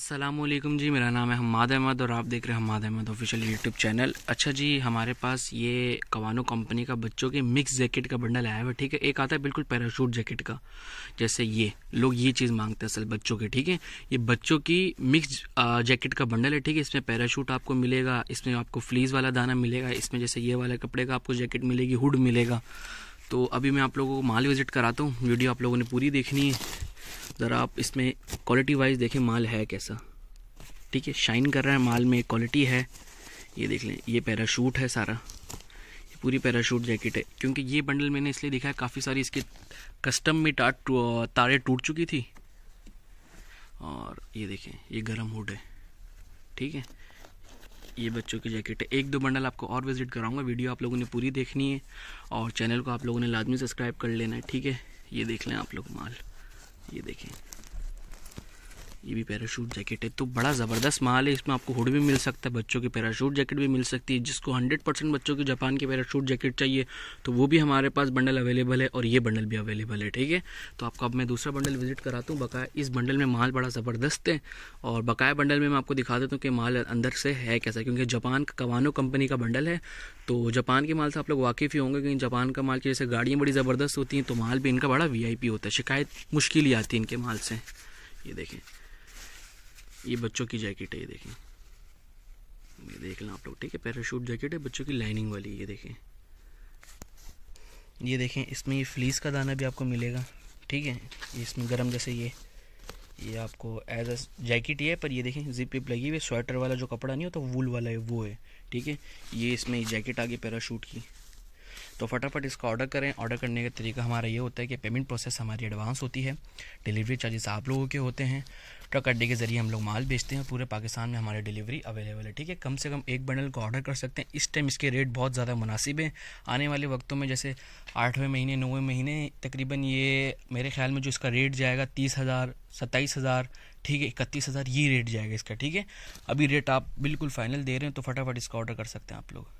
असलम जी मेरा नाम है हमाद अहमद और आप देख रहे हैं Hamad Ahmed official YouTube channel अच्छा जी हमारे पास ये कवानो कंपनी का बच्चों के मिक्स जैकेट का बंडल आया हुआ ठीक है एक आता है बिल्कुल पैराशूट जैकेट का जैसे ये लोग ये चीज़ मांगते हैं असल बच्चों के ठीक है ये बच्चों की मिक्स जैकेट का बंडल है ठीक है इसमें पैराशूट आपको मिलेगा इसमें आपको फ्लीज वाला दाना मिलेगा इसमें जैसे ये वाला कपड़े का आपको जैकेट मिलेगी हुड मिलेगा तो अभी मैं आप लोगों को माल विज़िट कराता हूँ वीडियो आप लोगों ने पूरी देखनी है ज़रा आप इसमें क्वालिटी वाइज देखें माल है कैसा ठीक है शाइन कर रहा है माल में क्वालिटी है ये देख लें ये पैराशूट है सारा ये पूरी पैराशूट जैकेट है क्योंकि ये बंडल मैंने इसलिए दिखा है काफ़ी सारी इसके कस्टम में टाट तारे टूट चुकी थी और ये देखें ये गर्म हुड है ठीक है ये बच्चों की जैकेट है एक दो बंडल आपको और विजिट कराऊंगा वीडियो आप लोगों ने पूरी देखनी है और चैनल को आप लोगों ने लाजमी सब्सक्राइब कर लेना है ठीक है ये देख लें आप लोग माल ये भी पैराशूट जैकेट है तो बड़ा ज़बरदस्त माल है इसमें आपको हुड भी मिल सकता है बच्चों की पैराशूट जैकेट भी मिल सकती है जिसको 100 परसेंट बच्चों की जापान की पैराशूट जैकेट चाहिए तो वो भी हमारे पास बंडल अवेलेबल है और ये बंडल भी अवेलेबल है ठीक है तो आपको अब मैं दूसरा बंडल विजिट कराता हूँ बकाया इस बंडल में माल बड़ा ज़बरदस्त है और बकाया बंडल में मैं आपको दिखा देता हूँ कि माल अंदर से है कैसा क्योंकि जापान का कवानो कंपनी का बंडल है तो जापान के माल से आप लोग वाकिफ़ ही होंगे क्योंकि जापान का माल की जैसे गाड़ियाँ बड़ी ज़बरदस्त होती हैं तो माल भी इनका बड़ा वी होता है शिकायत मुश्किल ही आती है इनके माल से ये देखें ये बच्चों की जैकेट है ये देखें ये देख लें आप लोग ठीक है पैराशूट जैकेट है बच्चों की लाइनिंग वाली ये देखें ये देखें इसमें ये फ्लीस का दाना भी आपको मिलेगा ठीक है इसमें गर्म जैसे ये ये आपको एज अ जैकेट ही है पर ये देखें जिप विप लगी हुई स्वेटर वाला जो कपड़ा नहीं होता तो वूल वाला है वो है ठीक है ये इसमें जैकेट आ गई पैराशूट की तो फटाफट इसका ऑर्डर करें ऑर्डर करने का तरीका हमारा ये होता है कि पेमेंट प्रोसेस हमारी एडवांस होती है डिलीवरी चार्जेस आप लोगों के होते हैं ट्रक अड्डे के ज़रिए हम लोग माल बेचते हैं पूरे पाकिस्तान में हमारे डिलीवरी अवेलेबल है ठीक है कम से कम एक बंडल का ऑर्डर कर सकते हैं इस टाइम इसके रेट बहुत ज़्यादा मुनासिब हैं आने वाले वक्तों में जैसे आठवें महीने नौवें महीने तकरीबन ये मेरे ख्याल में जो इसका रेट जाएगा तीस हज़ार सत्ताईस हज़ार ठीक है इकतीस हज़ार ये रेट जाएगा इसका ठीक है अभी रेट आप बिल्कुल फाइनल दे रहे हैं तो फटाफट इसका ऑर्डर कर सकते हैं आप लोग